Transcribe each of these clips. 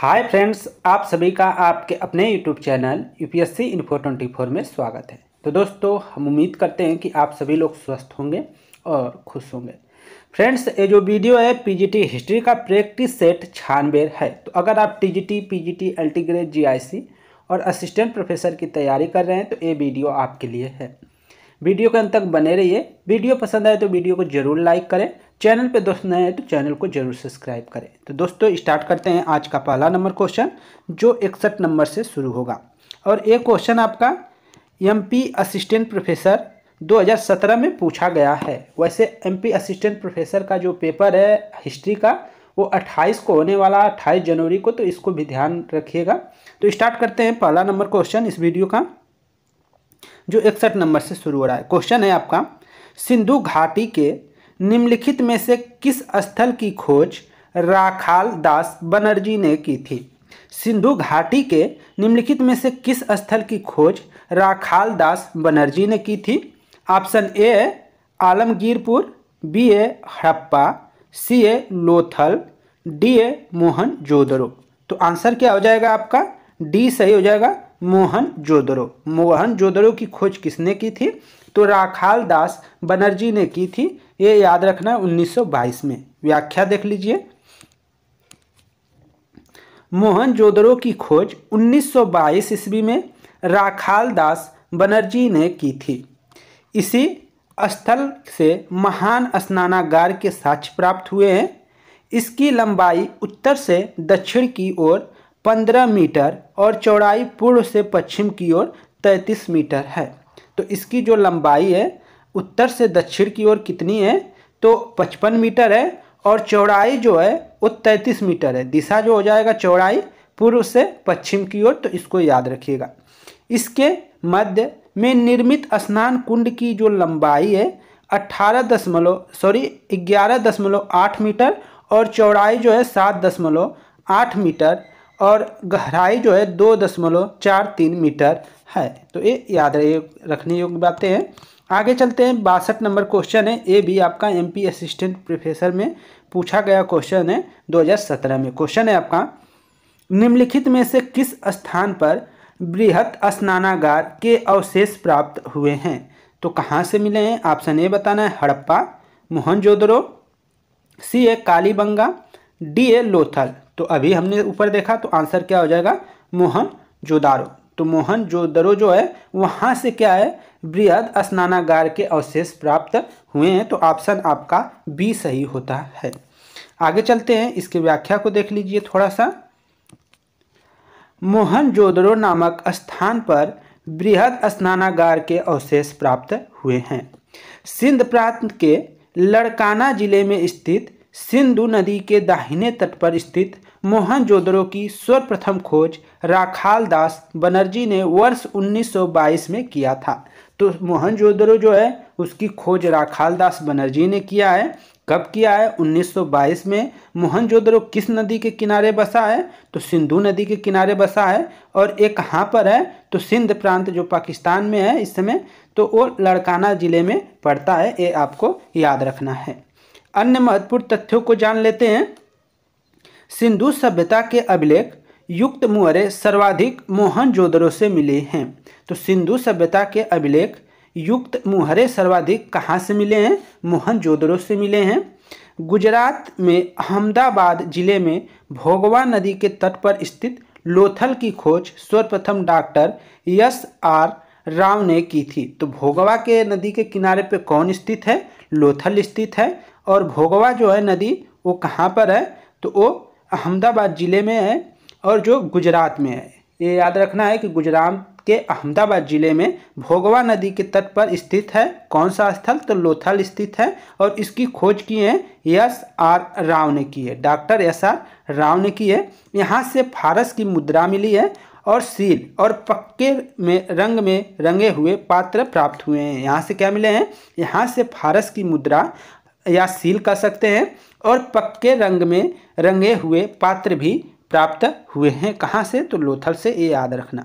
hi friends आप सभी का आपके अपने YouTube channel UPSC info twenty four में स्वागत है तो दोस्तों हम उम्मीद करते हैं कि आप सभी लोग स्वस्थ होंगे और खुश होंगे फ्रेंड्स ये जो वीडियो है पीजीटी हिस्ट्री का प्रैक्टिस सेट छानबेर है तो अगर आप टीजीटी पीजीटी एल्टीग्रेड जीआईसी और असिस्टेंट प्रोफेसर की तैयारी कर रहे हैं तो ये वीडियो आपके लिए है वीडियो के अंत तक बने रहिए वीडियो पसंद आए तो वीडियो को जरूर लाइक करें चैनल पे दोस्त नए हैं तो चैनल को जरूर सब्सक्राइब करें तो दोस्तों स्टार्ट करते हैं आज का पहला नंबर क्वेश्चन जो इकसठ नंबर से शुरू होगा और एक क्वेश्चन आपका एमपी असिस्टेंट प्रोफेसर 2017 में पूछा गया है वैसे एमपी असिस्टेंट प्रोफेसर का जो पेपर है हिस्ट्री का वो 28 को होने वाला 28 जनवरी को तो इसको भी ध्यान रखिएगा तो स्टार्ट करते हैं पहला नंबर क्वेश्चन इस वीडियो का जो इकसठ नंबर से शुरू हो रहा है क्वेश्चन है आपका सिंधु घाटी के निम्नलिखित में से किस स्थल की खोज राखाल दास बनर्जी ने की थी सिंधु घाटी के निम्नलिखित में से किस स्थल की खोज राखाल दास बनर्जी ने की थी option A Alamgirpur B A Harappa C A Lothal D A Mohenjodaro तो आंसर क्या हो जाएगा आपका डी सही हो जाएगा मोहन जोदड़ो मोहन जोदड़ो की खोज किसने की थी तो राखाल दास बनर्जी ने की थी ये याद रखना 1922 में व्याख्या देख लीजिए मोहन जोदड़ो की खोज 1922 ईस्वी में राखाल दास बनर्जी ने की थी इसी स्थल से महान स्नानागार के साक्ष्य प्राप्त हुए हैं इसकी लंबाई उत्तर से दक्षिण की ओर 15 मीटर और चौड़ाई पूर्व से पश्चिम की ओर 33 मीटर है तो इसकी जो लंबाई है उत्तर से दक्षिण की ओर कितनी है तो 55 मीटर है और चौड़ाई जो है वो 33 मीटर है दिशा जो हो जाएगा चौड़ाई पूर्व से पश्चिम की ओर तो इसको याद रखिएगा इसके मध्य में निर्मित स्नान कुंड की जो लंबाई है अट्ठारह दशमलव सॉरी ग्यारह दशमलव आठ मीटर और चौड़ाई जो है सात दशमलव आठ मीटर और गहराई जो है दो दशमलव चार तीन मीटर है तो ये याद रखने योग्य बातें हैं आगे चलते हैं बासठ नंबर क्वेश्चन है ये भी आपका एमपी असिस्टेंट प्रोफेसर में पूछा गया क्वेश्चन है 2017 में क्वेश्चन है आपका निम्नलिखित में से किस स्थान पर बृहत स्नानागार के अवशेष प्राप्त हुए हैं तो कहाँ से मिले हैं ऑप्शन ए बताना है Harappa Mohenjodaro C A Kalibangan D A Lothal तो अभी हमने ऊपर देखा तो आंसर क्या हो जाएगा मोहन जोदारो तो मोहन जोदारो जो है वहां से क्या है बृहद स्नानागार के अवशेष प्राप्त हुए हैं तो ऑप्शन आपका बी सही होता है आगे चलते हैं इसके व्याख्या को देख लीजिए थोड़ा सा मोहन जोदरो नामक स्थान पर बृहद स्नानागार के अवशेष प्राप्त हुए हैं सिंध प्रांत के लड़काना जिले में स्थित सिंधु नदी के दाहिने तट पर स्थित मोहनजोदड़ो की सर्वप्रथम खोज राखाल दास बनर्जी ने वर्ष 1922 में किया था तो मोहनजोदड़ो जो है उसकी खोज राखाल दास बनर्जी ने किया है कब किया है 1922 में मोहनजोदड़ो किस नदी के किनारे बसा है तो सिंधु नदी के किनारे बसा है और एक कहाँ पर है तो सिंध प्रांत जो पाकिस्तान में है इस समय तो वो लड़काना जिले में पड़ता है ये आपको याद रखना है अन्य महत्वपूर्ण तथ्यों को जान लेते हैं सिंधु सभ्यता के अभिलेख युक्त मुहरे सर्वाधिक मोहन से मिले हैं तो सिंधु सभ्यता के अभिलेख युक्त मुहरे सर्वाधिक कहाँ से मिले हैं मोहन से मिले हैं गुजरात में अहमदाबाद जिले में भोगवा नदी के तट पर स्थित लोथल की खोज सर्वप्रथम डॉक्टर यस आर राव ने की थी तो भोगवा के नदी के किनारे पे कौन स्थित है लोथल स्थित है और भोगवा जो है नदी वो कहाँ पर है तो वो अहमदाबाद ज़िले में है और जो गुजरात में है ये याद रखना है कि गुजरात के अहमदाबाद ज़िले में भोगवा नदी के तट पर स्थित है कौन सा स्थल तो लोथल स्थित है और इसकी खोज की है यस आर राव ने की है डॉक्टर एस आर राव ने की है यहाँ से फारस की मुद्रा मिली है और सील और पक्के में रंग में रंगे हुए पात्र प्राप्त हुए हैं यहाँ से क्या मिले हैं यहाँ से फारस की मुद्रा या सील कर सकते हैं और पक्के रंग में रंगे हुए पात्र भी प्राप्त हुए हैं कहाँ से तो लोथल से ये याद रखना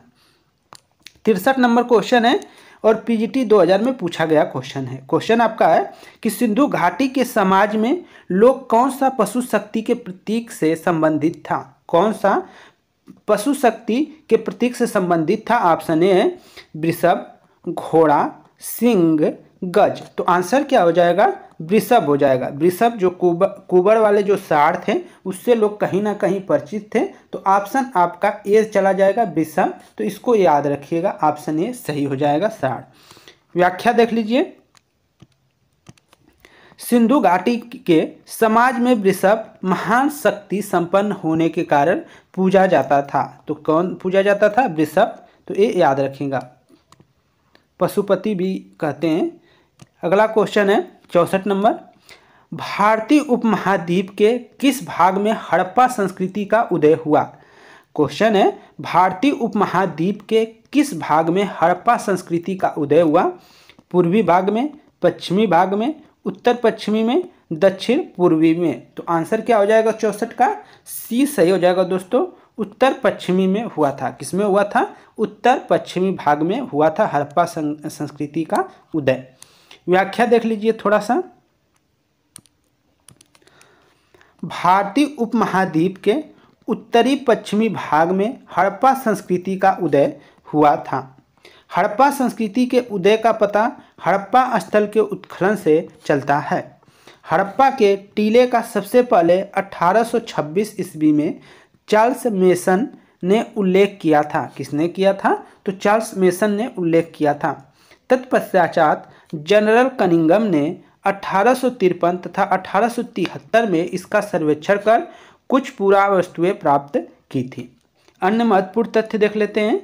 तिरसठ नंबर क्वेश्चन है और पीजीटी 2000 में पूछा गया क्वेश्चन है क्वेश्चन आपका है कि सिंधु घाटी के समाज में लोग कौन सा पशु शक्ति के प्रतीक से संबंधित था कौन सा पशु शक्ति के प्रतीक से संबंधित था ऑप्शन ए वृषभ घोड़ा सिंह गज तो आंसर क्या हो जाएगा वृषभ हो जाएगा वृषभ जो कुबर कुबर वाले जो सार थे उससे लोग कहीं ना कहीं परिचित थे तो ऑप्शन आपका ए चला जाएगा वृषभ तो इसको याद रखिएगा ऑप्शन ए सही हो जाएगा सार व्याख्या देख लीजिए सिंधु घाटी के समाज में वृषभ महान शक्ति संपन्न होने के कारण पूजा जाता था तो कौन पूजा जाता था वृषभ तो ये याद रखेगा पशुपति भी कहते हैं अगला क्वेश्चन है चौंसठ नंबर भारतीय उपमहाद्वीप के किस भाग में हड़प्पा संस्कृति का उदय हुआ क्वेश्चन है भारतीय उपमहाद्वीप के किस भाग में हड़प्पा संस्कृति का उदय हुआ पूर्वी भाग में पश्चिमी भाग में उत्तर पश्चिमी में दक्षिण पूर्वी में तो आंसर क्या हो जाएगा चौंसठ का सी सही हो जाएगा दोस्तों उत्तर पश्चिमी में हुआ था किसमें हुआ था उत्तर पश्चिमी भाग में हुआ था हड़प्पा संस्कृति का उदय व्याख्या देख लीजिए थोड़ा सा भारतीय उपमहाद्वीप के उत्तरी पश्चिमी भाग में हड़प्पा संस्कृति का उदय हुआ था हड़प्पा संस्कृति के उदय का पता हड़प्पा स्थल के उत्खनन से चलता है हड़प्पा के टीले का सबसे पहले 1826 ईस्वी में चार्ल्स मेसन ने उल्लेख किया था किसने किया था तो चार्ल्स मेसन ने उल्लेख किया था तत्पश्चात जनरल कनिंगम ने अठारह तथा अठारह में इसका सर्वेक्षण कर कुछ पूरा वस्तुएँ प्राप्त की थी अन्य महत्वपूर्ण तथ्य देख लेते हैं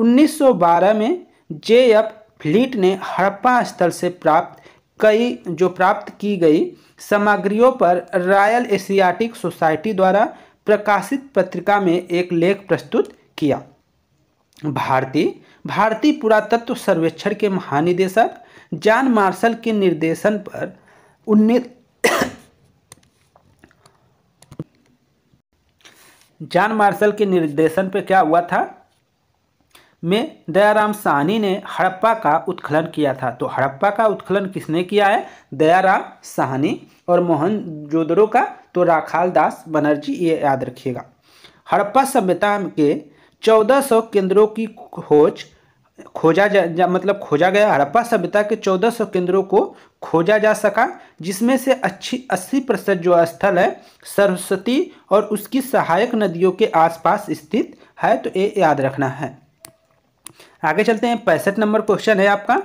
1912 में जे एफ फ्लीट ने हड़प्पा स्थल से प्राप्त कई जो प्राप्त की गई सामग्रियों पर रॉयल एशियाटिक सोसाइटी द्वारा प्रकाशित पत्रिका में एक लेख प्रस्तुत किया भारतीय भारतीय पुरातत्व सर्वेक्षण के महानिदेशक जॉन मार्शल के निर्देशन पर उन्नीस जॉन मार्शल के निर्देशन पर क्या हुआ था में दयाराम साहनी ने हड़प्पा का उत्खनन किया था तो हड़प्पा का उत्खनन किसने किया है दयाराम साहनी और मोहन जोदड़ो का तो राखाल दास बनर्जी ये याद रखिएगा हड़प्पा सभ्यता के 1400 केंद्रों की खोज खोजा जा, जा मतलब खोजा गया हड़प्पा सभ्यता के 1400 केंद्रों को खोजा जा सका जिसमें से अच्छी 80 प्रतिशत जो स्थल है सरस्वती और उसकी सहायक नदियों के आसपास स्थित है तो ये याद रखना है आगे चलते हैं पैंसठ नंबर क्वेश्चन है आपका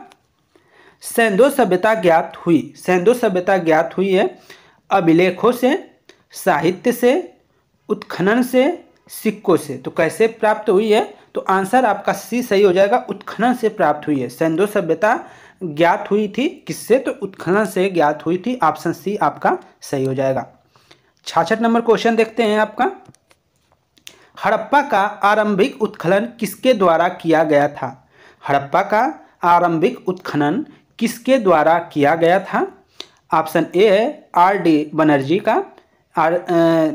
सेंदो सभ्यता ज्ञात हुई सेंदो सभ्यता ज्ञात हुई है अभिलेखों से साहित्य से उत्खनन से सिक्कों से तो कैसे प्राप्त हुई है तो आंसर आपका सी सही हो जाएगा उत्खनन से प्राप्त हुई है सेंधो सभ्यता ज्ञात हुई थी किससे तो उत्खनन से ज्ञात हुई थी ऑप्शन सी आपका सही हो जाएगा छाछठ नंबर क्वेश्चन देखते हैं आपका हड़प्पा का आरंभिक उत्खनन किसके द्वारा किया गया था हड़प्पा का आरंभिक उत्खनन किसके द्वारा किया गया था ऑप्शन ए है आर डी बनर्जी का आर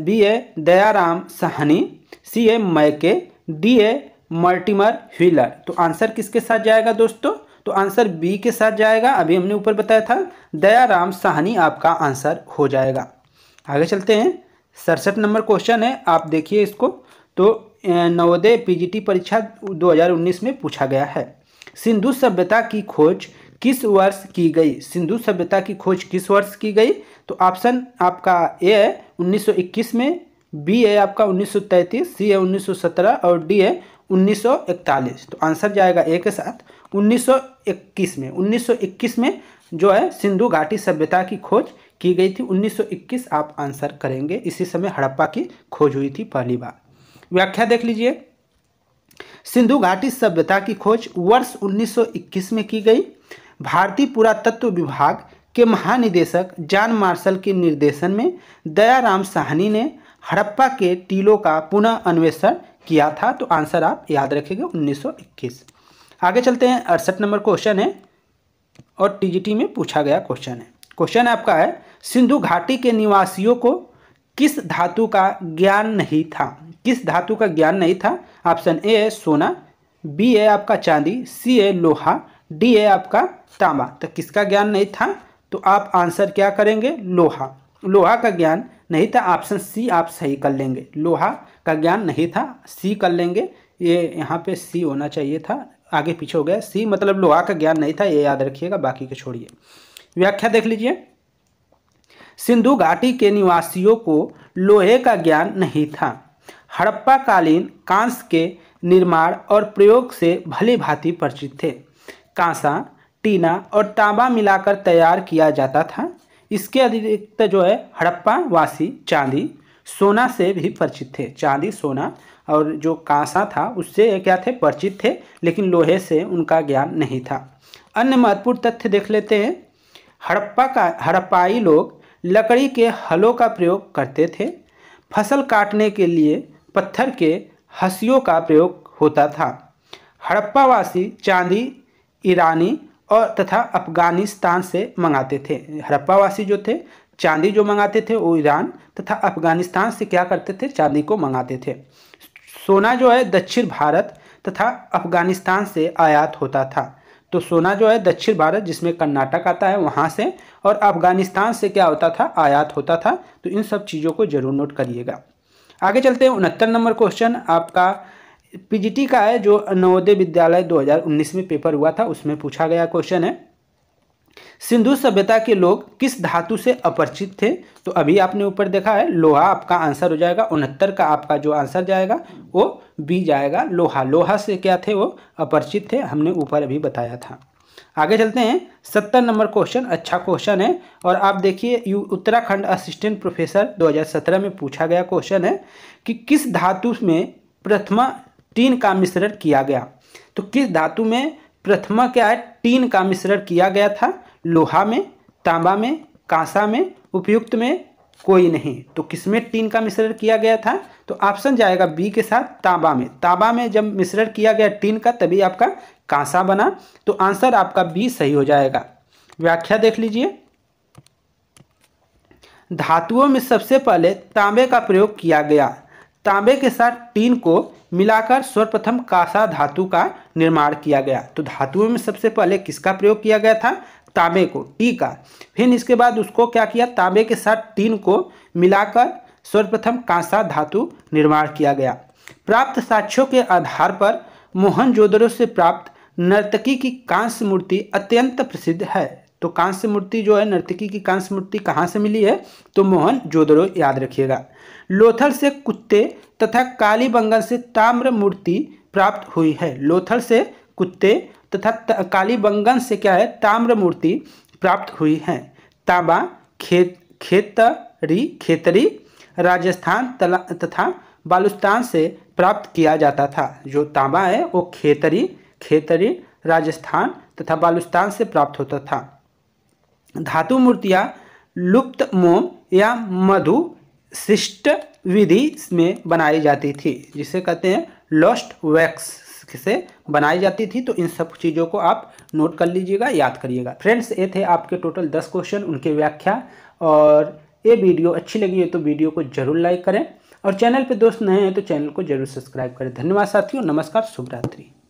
बी है दयाराम सहनी सी है मैके डी है मल्टीमर व्हीलर तो आंसर किसके साथ जाएगा दोस्तों तो आंसर बी के साथ जाएगा अभी हमने ऊपर बताया था दयाराम साहनी आपका आंसर हो जाएगा आगे चलते हैं सड़सठ नंबर क्वेश्चन है आप देखिए इसको तो नवोदय पीजीटी परीक्षा 2019 में पूछा गया है सिंधु सभ्यता की खोज किस वर्ष की गई सिंधु सभ्यता की खोज किस वर्ष की गई तो ऑप्शन आपका ए है 1921 में बी है आपका 1933 सी है 1917 और डी है 1941 तो आंसर जाएगा ए के साथ 1921 में 1921 में जो है सिंधु घाटी सभ्यता की खोज की गई थी 1921 आप आंसर करेंगे इसी समय हड़प्पा की खोज हुई थी पहली बार व्याख्या देख लीजिए सिंधु घाटी सभ्यता की खोज वर्ष 1921 में की गई भारतीय पुरातत्व विभाग के महानिदेशक जान मार्शल के निर्देशन में दयाराम साहनी ने हड़प्पा के टीलों का पुनः अन्वेषण किया था तो आंसर आप याद रखेंगे 1921 आगे चलते हैं अड़सठ नंबर क्वेश्चन है और टीजीटी में पूछा गया क्वेश्चन है क्वेश्चन आपका है सिंधु घाटी के निवासियों को किस धातु का ज्ञान नहीं था किस धातु का ज्ञान नहीं था ऑप्शन ए है सोना बी है आपका चांदी सी है लोहा डी है आपका तांबा तो किसका ज्ञान नहीं था तो आप आंसर क्या करेंगे लोहा लोहा का ज्ञान नहीं था ऑप्शन सी आप सही कर लेंगे लोहा का ज्ञान नहीं था सी कर लेंगे ये यहाँ पे सी होना चाहिए था आगे पीछे हो गया सी मतलब लोहा का ज्ञान नहीं था ये याद रखिएगा बाकी के छोड़िए व्याख्या देख लीजिए सिंधु घाटी के निवासियों को लोहे का ज्ञान नहीं था हड़प्पा कालीन कांस के निर्माण और प्रयोग से भली भांति परिचित थे कांसा टीना और तांबा मिलाकर तैयार किया जाता था इसके अतिरिक्त जो है हड़प्पा वासी चांदी सोना से भी परिचित थे चांदी सोना और जो कांसा था उससे क्या थे परिचित थे लेकिन लोहे से उनका ज्ञान नहीं था अन्य महत्वपूर्ण तथ्य देख लेते हैं हड़प्पा का हड़प्पाई लोग लकड़ी के हलों का प्रयोग करते थे फसल काटने के लिए पत्थर के हसीियों का प्रयोग होता था हड़प्पावासी चांदी ईरानी और तथा अफगानिस्तान से मंगाते थे हड़प्पावासी जो थे चांदी जो मंगाते थे वो ईरान तथा अफगानिस्तान से क्या करते थे चांदी को मंगाते थे सोना जो है दक्षिण भारत तथा अफगानिस्तान से आयात होता था तो सोना जो है दक्षिण भारत जिसमें कर्नाटक आता है वहाँ से और अफगानिस्तान से क्या होता था आयात होता था तो इन सब चीज़ों को जरूर नोट करिएगा आगे चलते हैं उनहत्तर नंबर क्वेश्चन आपका पीजीटी का है जो नवोदय विद्यालय 2019 में पेपर हुआ था उसमें पूछा गया क्वेश्चन है सिंधु सभ्यता के लोग किस धातु से अपरिचित थे तो अभी आपने ऊपर देखा है लोहा आपका आंसर हो जाएगा उनहत्तर का आपका जो आंसर जाएगा वो बी जाएगा लोहा लोहा से क्या थे वो अपरिचित थे हमने ऊपर अभी बताया था आगे चलते हैं सत्तर नंबर क्वेश्चन अच्छा क्वेश्चन है और आप देखिए यू उत्तराखंड असिस्टेंट प्रोफेसर 2017 में पूछा गया क्वेश्चन है कि किस धातु में प्रथमा टीन का मिश्रण किया गया तो किस धातु में प्रथमा क्या है टीन का मिश्रण किया गया था लोहा में तांबा में कांसा में उपयुक्त में कोई नहीं तो किसमें टीन का मिश्रण किया गया था तो ऑप्शन जाएगा बी के साथ तांबा में तांबा में जब मिश्रण किया गया टीन का तभी आपका कांसा बना तो आंसर आपका बी सही हो जाएगा व्याख्या देख लीजिए धातुओं में सबसे पहले तांबे का प्रयोग किया गया तांबे के साथ टीन को मिलाकर सर्वप्रथम कांसा धातु का निर्माण किया गया तो धातुओं में सबसे पहले किसका प्रयोग किया गया था तांबे को टी का फिर इसके बाद उसको क्या किया तांबे के साथ टीन को मिलाकर सर्वप्रथम कांसा धातु निर्माण किया गया प्राप्त साक्ष्यों के आधार पर मोहनजोदड़ो से प्राप्त नर्तकी की कांस्य मूर्ति अत्यंत प्रसिद्ध है तो कांस्य मूर्ति जो है नर्तकी की कांस्य मूर्ति कहाँ से मिली है तो मोहन जोदरो याद रखिएगा लोथल से कुत्ते तथा काली बंगल से ताम्र मूर्ति प्राप्त हुई है लोथल से कुत्ते तथा कालीबंगन से क्या है ताम्र मूर्ति प्राप्त हुई है तांबा खेत खेतरी खेतरी राजस्थान तथा बालुस्तान से प्राप्त किया जाता था जो तांबा है वो खेतरी खेतरी राजस्थान तथा बालुस्तान से प्राप्त होता था धातु मूर्तियाँ लुप्त मोम या मधु शिष्ट विधि में बनाई जाती थी जिसे कहते हैं लॉस्ट वैक्स से बनाई जाती थी तो इन सब चीज़ों को आप नोट कर लीजिएगा याद करिएगा फ्रेंड्स ये थे आपके टोटल दस क्वेश्चन उनके व्याख्या और ये वीडियो अच्छी लगी है तो वीडियो को जरूर लाइक करें और चैनल पर दोस्त नए हैं तो चैनल को जरूर सब्सक्राइब करें धन्यवाद साथियों नमस्कार शुभरात्रि